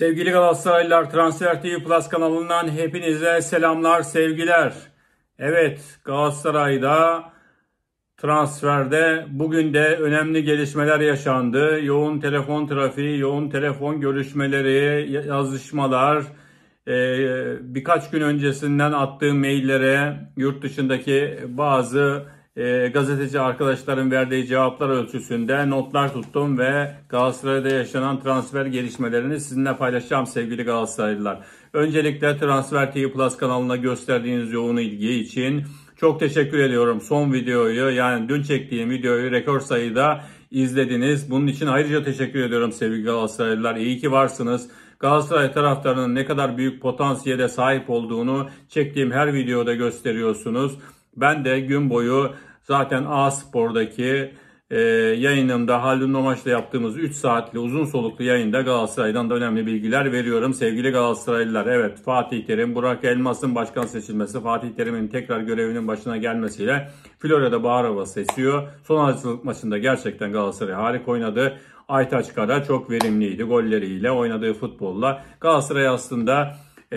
Sevgili Galatasaraylılar Transfer TV Plus kanalından hepinize selamlar, sevgiler. Evet Galatasaray'da transferde bugün de önemli gelişmeler yaşandı. Yoğun telefon trafiği, yoğun telefon görüşmeleri, yazışmalar, e, birkaç gün öncesinden attığım maillere yurt dışındaki bazı e, gazeteci arkadaşların verdiği cevaplar ölçüsünde notlar tuttum ve Galatasaray'da yaşanan transfer gelişmelerini sizinle paylaşacağım sevgili Galatasaraylılar. Öncelikle Transfer TV Plus kanalına gösterdiğiniz yoğun ilgi için çok teşekkür ediyorum. Son videoyu yani dün çektiğim videoyu rekor sayıda izlediniz. Bunun için ayrıca teşekkür ediyorum sevgili Galatasaraylılar. İyi ki varsınız. Galatasaray taraftarının ne kadar büyük potansiyele sahip olduğunu çektiğim her videoda gösteriyorsunuz. Ben de gün boyu zaten A Spor'daki e, yayınımda Haldun Domaç'la yaptığımız 3 saatli uzun soluklu yayında Galatasaray'dan da önemli bilgiler veriyorum. Sevgili Galatasaraylılar evet Fatih Terim, Burak Elmas'ın başkan seçilmesi, Fatih Terim'in tekrar görevinin başına gelmesiyle Florya'da bahar havası esiyor. Son hazırlık maçında gerçekten Galatasaray harika oynadı. Aytaç Kara çok verimliydi golleriyle, oynadığı futbolla. Galatasaray aslında e,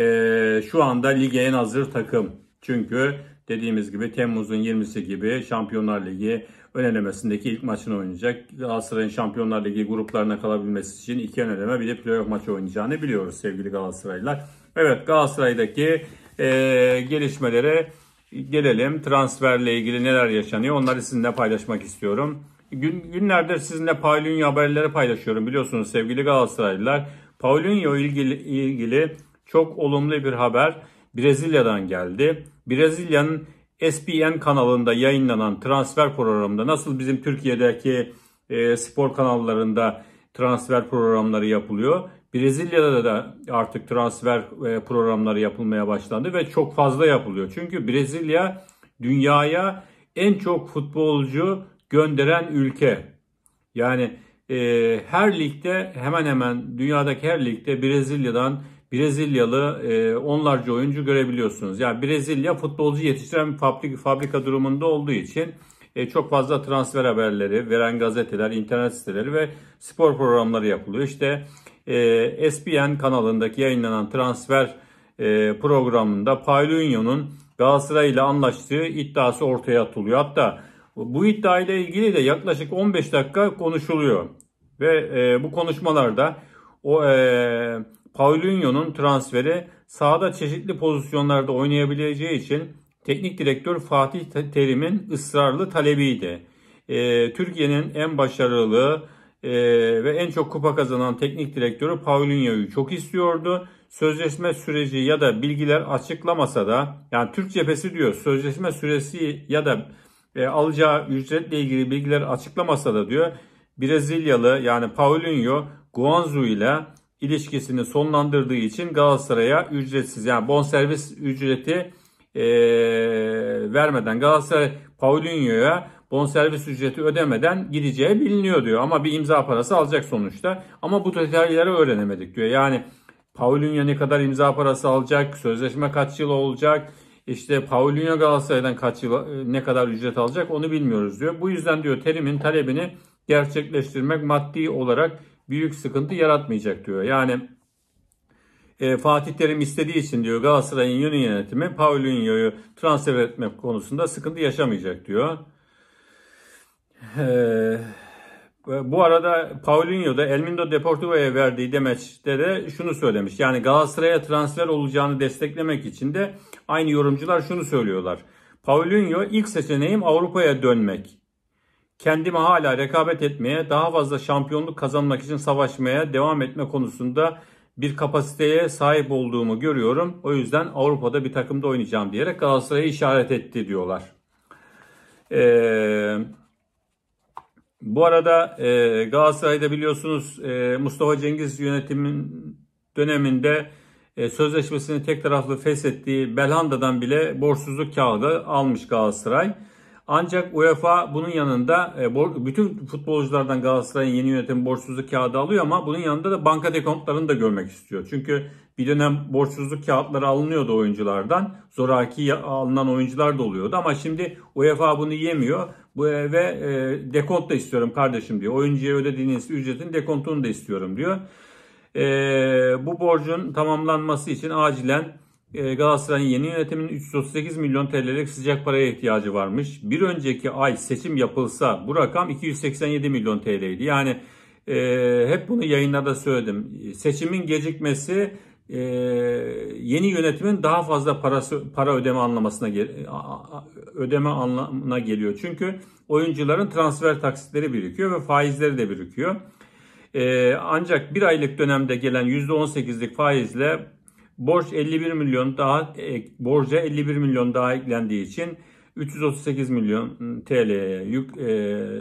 şu anda lige en hazır takım. Çünkü Dediğimiz gibi Temmuz'un 20'si gibi Şampiyonlar Ligi ön elemesindeki ilk maçını oynayacak. Galatasaray'ın Şampiyonlar Ligi gruplarına kalabilmesi için iki ön eleme bir de playoff maçı oynayacağını biliyoruz sevgili Galatasaraylılar. Evet Galatasaray'daki e, gelişmelere gelelim. Transferle ilgili neler yaşanıyor onları sizinle paylaşmak istiyorum. Gün, günlerdir sizinle Paulinho haberleri paylaşıyorum biliyorsunuz sevgili Galatasaraylılar. Paulinho ilgili, ilgili çok olumlu bir haber. Brezilya'dan geldi. Brezilya'nın SPN kanalında yayınlanan transfer programında nasıl bizim Türkiye'deki e, spor kanallarında transfer programları yapılıyor. Brezilya'da da artık transfer e, programları yapılmaya başlandı ve çok fazla yapılıyor. Çünkü Brezilya dünyaya en çok futbolcu gönderen ülke. Yani e, her ligde hemen hemen dünyadaki her ligde Brezilya'dan Brezilyalı e, onlarca oyuncu görebiliyorsunuz. Yani Brezilya futbolcu yetiştiren bir fabrika, fabrika durumunda olduğu için e, çok fazla transfer haberleri veren gazeteler, internet siteleri ve spor programları yapılıyor. İşte e, ESPN kanalındaki yayınlanan transfer e, programında Paulinho'nun Galatasaray ile anlaştığı iddiası ortaya atılıyor. Hatta bu iddia ile ilgili de yaklaşık 15 dakika konuşuluyor. Ve e, bu konuşmalarda o e, Paulinho'nun transferi sahada çeşitli pozisyonlarda oynayabileceği için teknik direktör Fatih Terim'in ısrarlı talebiydi. E, Türkiye'nin en başarılı e, ve en çok kupa kazanan teknik direktörü Paulinho'yu çok istiyordu. Sözleşme süreci ya da bilgiler açıklamasa da yani Türk cephesi diyor sözleşme süresi ya da e, alacağı ücretle ilgili bilgiler açıklamasa da diyor Brezilyalı yani Paulinho Guanzu ile ilişkisini sonlandırdığı için Galatasaray'a ücretsiz yani bonservis ücreti e, vermeden Galatasaray Paulinho'ya bonservis ücreti ödemeden gideceği biliniyor diyor. Ama bir imza parası alacak sonuçta. Ama bu detayları öğrenemedik diyor. Yani Paulinho ne kadar imza parası alacak, sözleşme kaç yıl olacak, işte Paulinho Galatasaray'dan kaç yıl e, ne kadar ücret alacak onu bilmiyoruz diyor. Bu yüzden diyor Terim'in talebini gerçekleştirmek maddi olarak büyük sıkıntı yaratmayacak diyor. Yani e, Fatih Terim istediği için diyor Galatasaray'ın yönü yönetimi Paulinho'yu transfer etme konusunda sıkıntı yaşamayacak diyor. E, bu arada Paulinho da Elmindo Deportivo'ya verdiği demeçte de şunu söylemiş. Yani Galatasaray'a transfer olacağını desteklemek için de aynı yorumcular şunu söylüyorlar. Paulinho ilk seçeneğim Avrupa'ya dönmek kendime hala rekabet etmeye, daha fazla şampiyonluk kazanmak için savaşmaya devam etme konusunda bir kapasiteye sahip olduğumu görüyorum. O yüzden Avrupa'da bir takımda oynayacağım diyerek Galatasaray'a işaret etti diyorlar. Ee, bu arada e, Galatasaray'da biliyorsunuz e, Mustafa Cengiz yönetimin döneminde e, sözleşmesini tek taraflı feshettiği Belhanda'dan bile borçsuzluk kağıdı almış Galatasaray. Ancak UEFA bunun yanında e, bütün futbolculardan Galatasaray'ın yeni yönetim borçsuzluk kağıdı alıyor ama bunun yanında da banka dekontlarını da görmek istiyor. Çünkü bir dönem borçsuzluk kağıtları alınıyordu oyunculardan. Zoraki alınan oyuncular da oluyordu ama şimdi UEFA bunu yemiyor. Bu e, ve e, dekont da istiyorum kardeşim diyor. Oyuncuya ödediğiniz ücretin dekontunu da istiyorum diyor. bu borcun tamamlanması için acilen ee, Galatasaray'ın yeni yönetiminin 338 milyon TL'lik sıcak paraya ihtiyacı varmış. Bir önceki ay seçim yapılsa bu rakam 287 milyon TL'ydi. Yani e, hep bunu yayınlarda söyledim. Seçimin gecikmesi e, yeni yönetimin daha fazla parası para ödeme anlamasına ödeme anlamına geliyor. Çünkü oyuncuların transfer taksitleri birikiyor ve faizleri de birikiyor. E, ancak bir aylık dönemde gelen %18'lik faizle Borç 51 milyon daha e, borca 51 milyon daha eklendiği için 338 milyon hmm, TL'ye yük, e,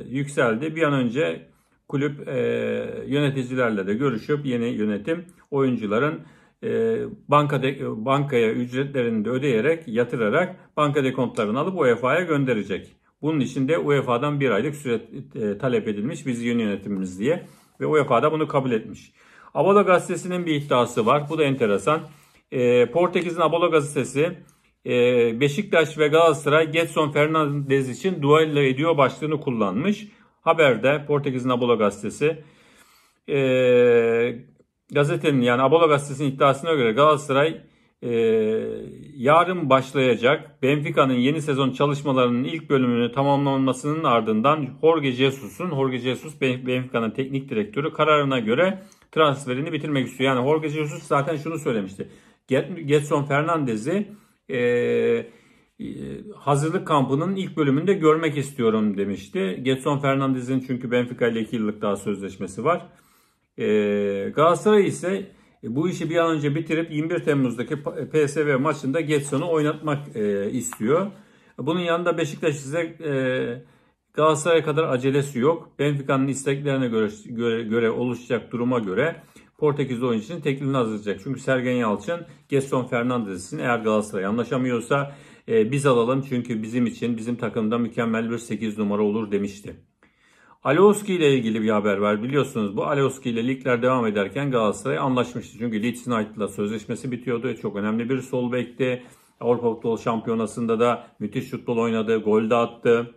yükseldi. Bir an önce kulüp e, yöneticilerle de görüşüp yeni yönetim oyuncuların e, bankada bankaya ücretlerini de ödeyerek yatırarak banka dekontlarını alıp UEFA'ya gönderecek. Bunun için de UEFA'dan bir aylık süre e, talep edilmiş biz yeni yönetimimiz diye ve UEFA da bunu kabul etmiş. Avalo gazetesinin bir iddiası var. Bu da enteresan e, Portekiz'in Abolo gazetesi e, Beşiktaş ve Galatasaray Getson Fernandez için duello ediyor başlığını kullanmış. Haberde Portekiz'in Abolo gazetesi e, gazetenin yani Abolo gazetesinin iddiasına göre Galatasaray e, yarın başlayacak Benfica'nın yeni sezon çalışmalarının ilk bölümünü tamamlanmasının ardından Jorge Jesus'un Jorge Jesus Benfica'nın teknik direktörü kararına göre transferini bitirmek istiyor. Yani Jorge Jesus zaten şunu söylemişti. Getson Fernandez'i e, e, hazırlık kampının ilk bölümünde görmek istiyorum demişti. Getson Fernandez'in çünkü Benfica ile 2 yıllık daha sözleşmesi var. E, Galatasaray ise e, bu işi bir an önce bitirip 21 Temmuz'daki PSV maçında Getson'u oynatmak e, istiyor. Bunun yanında Beşiktaş ise e, Galatasaray kadar acelesi yok. Benfica'nın isteklerine göre, göre, göre oluşacak duruma göre Portekizli oyuncu için teklifini hazırlayacak. Çünkü Sergen Yalçın, Gaston Fernandes'in eğer Galatasaray anlaşamıyorsa e, biz alalım. Çünkü bizim için bizim takımda mükemmel bir 8 numara olur demişti. Alioski ile ilgili bir haber var. Biliyorsunuz bu Alioski ile ligler devam ederken Galatasaray anlaşmıştı. Çünkü Leeds United'la sözleşmesi bitiyordu. Çok önemli bir sol bekti. Avrupa Futbol Şampiyonası'nda da müthiş futbol oynadı. Gol de attı.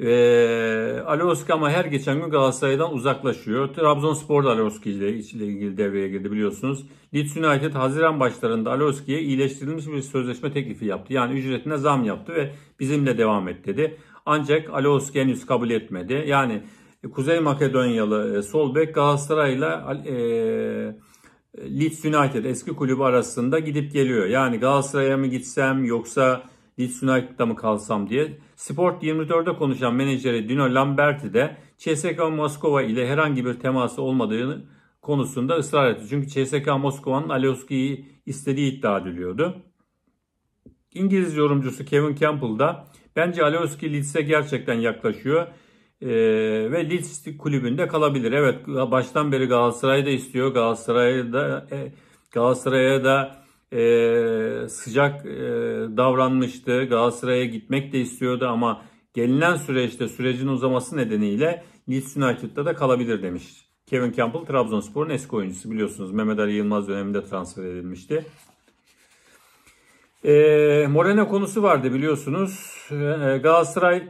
E, ee, Alioski ama her geçen gün Galatasaray'dan uzaklaşıyor. Trabzonspor da Alioski ile, ile ilgili devreye girdi biliyorsunuz. Leeds United Haziran başlarında Alioski'ye iyileştirilmiş bir sözleşme teklifi yaptı. Yani ücretine zam yaptı ve bizimle devam et dedi. Ancak Alioski henüz kabul etmedi. Yani e, Kuzey Makedonyalı e, sol bek Galatasaray'la e, Leeds United eski kulübü arasında gidip geliyor. Yani Galatasaray'a mı gitsem yoksa Leeds United'da mı kalsam diye Sport 24'de konuşan menajeri Dino Lamberti de CSK Moskova ile herhangi bir teması olmadığını konusunda ısrar etti. Çünkü CSK Moskova'nın Alioski'yi istediği iddia ediliyordu. İngiliz yorumcusu Kevin Campbell da bence Alioski Leeds'e gerçekten yaklaşıyor ee, ve Leeds kulübünde kalabilir. Evet baştan beri Galatasaray'da istiyor. Galatasaray'da e, Galatasaray'a da e, sıcak e, davranmıştı. Galatasaray'a gitmek de istiyordu ama gelinen süreçte sürecin uzaması nedeniyle Leeds United'da da kalabilir demiş. Kevin Campbell Trabzonspor'un eski oyuncusu biliyorsunuz. Mehmet Ali Yılmaz döneminde transfer edilmişti. E, Moreno konusu vardı biliyorsunuz. E, Galatasaray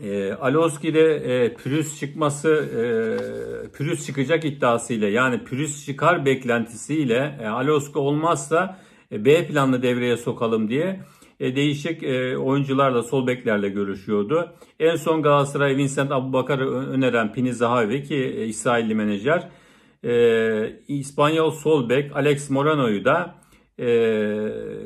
e, ee, Aloski'de e, pürüz çıkması e, pürüz çıkacak iddiasıyla yani pürüz çıkar beklentisiyle e, Aloski olmazsa e, B planlı devreye sokalım diye e, değişik e, oyuncularla sol beklerle görüşüyordu. En son Galatasaray Vincent Abubakar'ı öneren Pini Zahavi ki e, İsrailli menajer e, İspanyol sol bek Alex Morano'yu da e,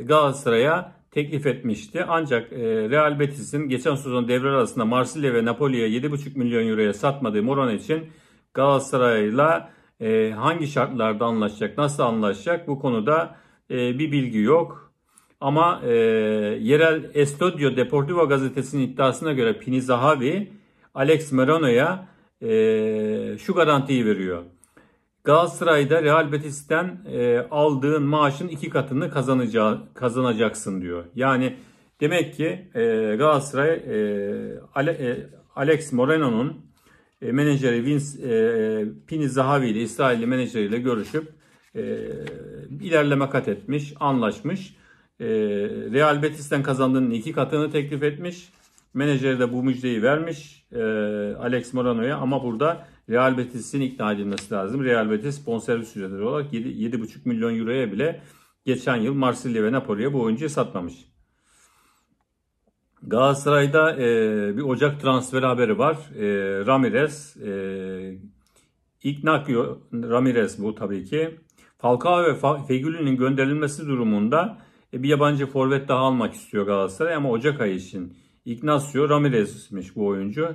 Galatasaray'a teklif etmişti. Ancak e, Real Betis'in geçen sezon devre arasında Marsilya ve Napoli'ye 7,5 milyon euroya satmadığı Moran için Galatasaray'la e, hangi şartlarda anlaşacak, nasıl anlaşacak bu konuda e, bir bilgi yok. Ama yerel Estudio Deportivo gazetesinin iddiasına göre Pini Zahavi Alex Merano'ya şu garantiyi veriyor. Galatasaray'da Real Betis'ten e, aldığın maaşın iki katını kazanacağı, kazanacaksın diyor. Yani demek ki e, Galatasaray e, Ale, e, Alex Moreno'nun e, menajeri Vince e, Pini Zahavi ile İsrailli menajeriyle görüşüp e, ilerleme kat etmiş, anlaşmış. E, Real Betis'ten kazandığının iki katını teklif etmiş. Menajeri de bu müjdeyi vermiş e, Alex Moreno'ya ama burada Real Betis'in ikna edilmesi lazım. Real Betis bonservis ücretleri olarak 7, 7,5 milyon euroya bile geçen yıl Marsilya ve Napoli'ye bu oyuncuyu satmamış. Galatasaray'da e, bir Ocak transfer haberi var. E, Ramirez, e, Ignacio Ramirez bu tabii ki. Falcao ve Fegüli'nin gönderilmesi durumunda e, bir yabancı forvet daha almak istiyor Galatasaray ama Ocak ayı için. Ignacio Ramirez'miş bu oyuncu.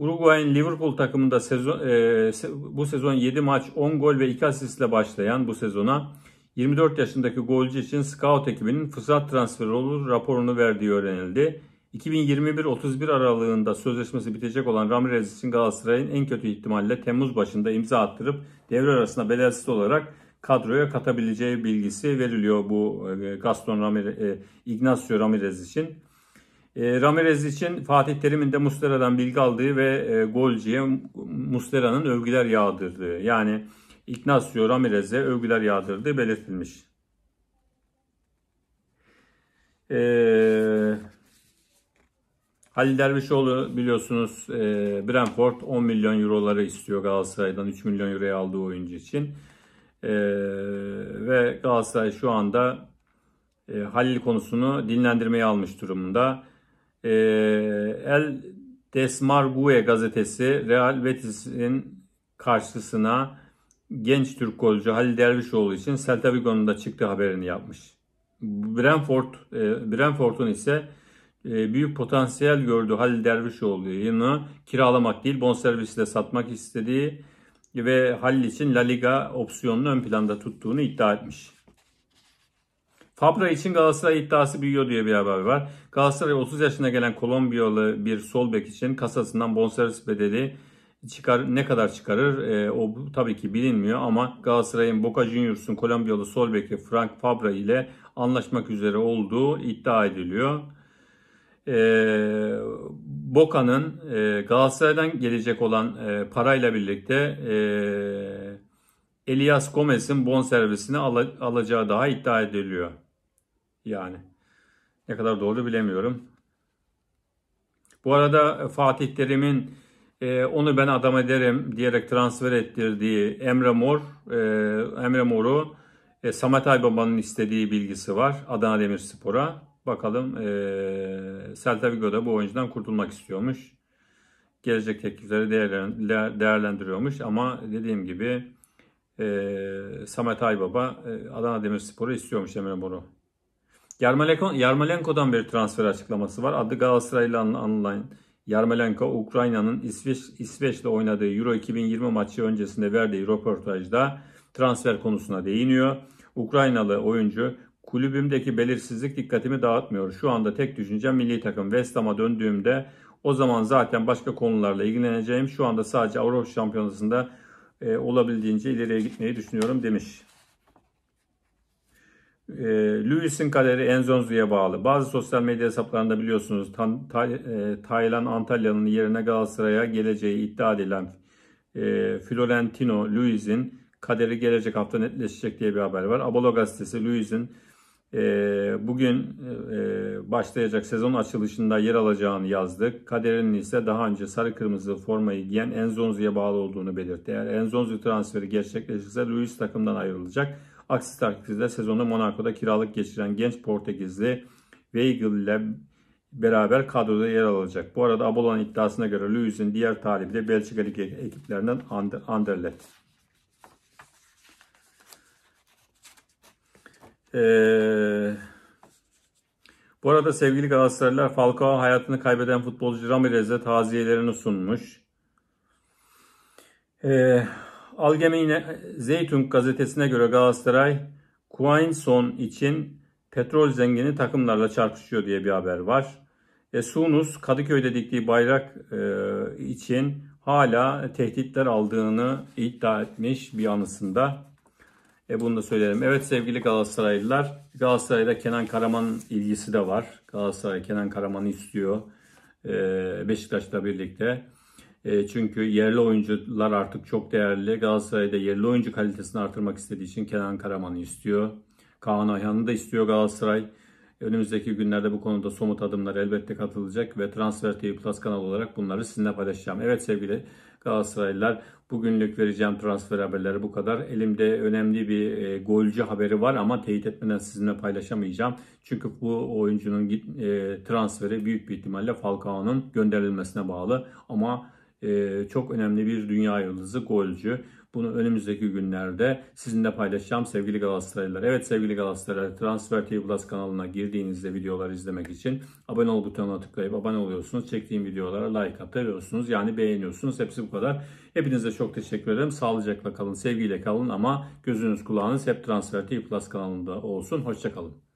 Uruguay'ın Liverpool takımında sezon, e, bu sezon 7 maç 10 gol ve 2 asistle başlayan bu sezona 24 yaşındaki golcü için scout ekibinin fırsat transferi olur raporunu verdiği öğrenildi. 2021-31 aralığında sözleşmesi bitecek olan Ramirez için Galatasaray'ın en kötü ihtimalle Temmuz başında imza attırıp devre arasında bedelsiz olarak kadroya katabileceği bilgisi veriliyor bu e, Gaston Ramirez, e, Ignacio Ramirez için. Ee, Ramirez için Fatih Terim'in de Mustera'dan bilgi aldığı ve e, golcüye Mustera'nın övgüler yağdırdığı yani Ignacio Ramirez'e övgüler yağdırdığı belirtilmiş. E, Halil Dervişoğlu biliyorsunuz e, Brentford 10 milyon euroları istiyor Galatasaray'dan 3 milyon euroya aldığı oyuncu için. E, ve Galatasaray şu anda e, Halil konusunu dinlendirmeye almış durumunda e, El Desmargue gazetesi Real Betis'in karşısına genç Türk golcü Halil Dervişoğlu için Celta Vigo'nun da çıktı haberini yapmış. Brentford, e, Brentford'un ise e, büyük potansiyel gördüğü Halil Dervişoğlu'nu kiralamak değil bonservisle satmak istediği ve Halil için La Liga opsiyonunu ön planda tuttuğunu iddia etmiş. Fabra için Galatasaray iddiası büyüyor diye bir haber var. Galatasaray 30 yaşına gelen Kolombiyalı bir sol bek için kasasından bonservis bedeli çıkar ne kadar çıkarır e, o tabii ki bilinmiyor ama Galatasaray'ın Boca Juniors'un Kolombiyalı sol beki Frank Fabra ile anlaşmak üzere olduğu iddia ediliyor. E, Boca'nın e, Galatasaray'dan gelecek olan e, parayla birlikte e, Elias Gomez'in bonservisini al- alacağı daha iddia ediliyor. Yani ne kadar doğru bilemiyorum. Bu arada e, Fatih Terim'in e, onu ben adam ederim diyerek transfer ettirdiği Emre Mor, e, Emre Mor'u e, Samet Aybaba'nın istediği bilgisi var Adana Demirspor'a. Bakalım e, Celta Vigo'da bu oyuncudan kurtulmak istiyormuş. Gelecek teklifleri değerlendiriyormuş ama dediğim gibi e, Samet Aybaba e, Adana Demirspor'u istiyormuş Emre Mor'u. Yarmolenko, Yarmolenko'dan bir transfer açıklaması var. Adı Galatasaray'la anılan Yarmolenko, Ukrayna'nın İsveç, İsveç'le oynadığı Euro 2020 maçı öncesinde verdiği röportajda transfer konusuna değiniyor. Ukraynalı oyuncu, kulübümdeki belirsizlik dikkatimi dağıtmıyor. Şu anda tek düşüncem milli takım. West Ham'a döndüğümde o zaman zaten başka konularla ilgileneceğim. Şu anda sadece Avrupa Şampiyonası'nda e, olabildiğince ileriye gitmeyi düşünüyorum demiş. E, Lewis'in kaderi Enzonzu'ya bağlı. Bazı sosyal medya hesaplarında biliyorsunuz Tan, Tay, e, Taylan Antalya'nın yerine Galatasaray'a geleceği iddia edilen e, Florentino Lewis'in kaderi gelecek hafta netleşecek diye bir haber var. Abolo gazetesi Lewis'in e, bugün e, başlayacak sezon açılışında yer alacağını yazdı. Kaderinin ise daha önce sarı kırmızı formayı giyen Enzonzu'ya bağlı olduğunu belirtti. Eğer Enzonzu transferi gerçekleşirse Luis takımdan ayrılacak. Aksi takdirde sezonu Monaco'da kiralık geçiren genç Portekizli Weigl ile beraber kadroda yer alacak. Bu arada Abolon iddiasına göre Lewis'in diğer talibi de Belçika Ligi ekiplerinden Anderlecht. Ee, bu arada sevgili Galatasaraylılar Falcao hayatını kaybeden futbolcu Ramirez'e taziyelerini sunmuş. Ee, Algemeine Zeytun gazetesine göre Galatasaray Quainson için petrol zengini takımlarla çarpışıyor diye bir haber var. E, Sunus Kadıköy'de diktiği bayrak e, için hala tehditler aldığını iddia etmiş bir anısında. E, bunu da söyleyelim. Evet sevgili Galatasaraylılar Galatasaray'da Kenan Karaman ilgisi de var. Galatasaray Kenan Karaman'ı istiyor e, Beşiktaş'la birlikte. E, çünkü yerli oyuncular artık çok değerli. Galatasaray'da yerli oyuncu kalitesini artırmak istediği için Kenan Karaman'ı istiyor. Kaan Ayhan'ı da istiyor Galatasaray. Önümüzdeki günlerde bu konuda somut adımlar elbette katılacak ve Transfer TV Plus kanalı olarak bunları sizinle paylaşacağım. Evet sevgili Galatasaraylılar bugünlük vereceğim transfer haberleri bu kadar. Elimde önemli bir e, golcü haberi var ama teyit etmeden sizinle paylaşamayacağım. Çünkü bu oyuncunun e, transferi büyük bir ihtimalle Falcao'nun gönderilmesine bağlı ama ee, çok önemli bir dünya yıldızı, golcü. Bunu önümüzdeki günlerde sizinle paylaşacağım sevgili Galatasaraylılar. Evet sevgili Galatasaraylılar Transfer Plus kanalına girdiğinizde videoları izlemek için abone ol butonuna tıklayıp abone oluyorsunuz. Çektiğim videolara like atıyorsunuz yani beğeniyorsunuz. Hepsi bu kadar. Hepinize çok teşekkür ederim. Sağlıcakla kalın, sevgiyle kalın ama gözünüz kulağınız hep Transfer Plus kanalında olsun. Hoşçakalın.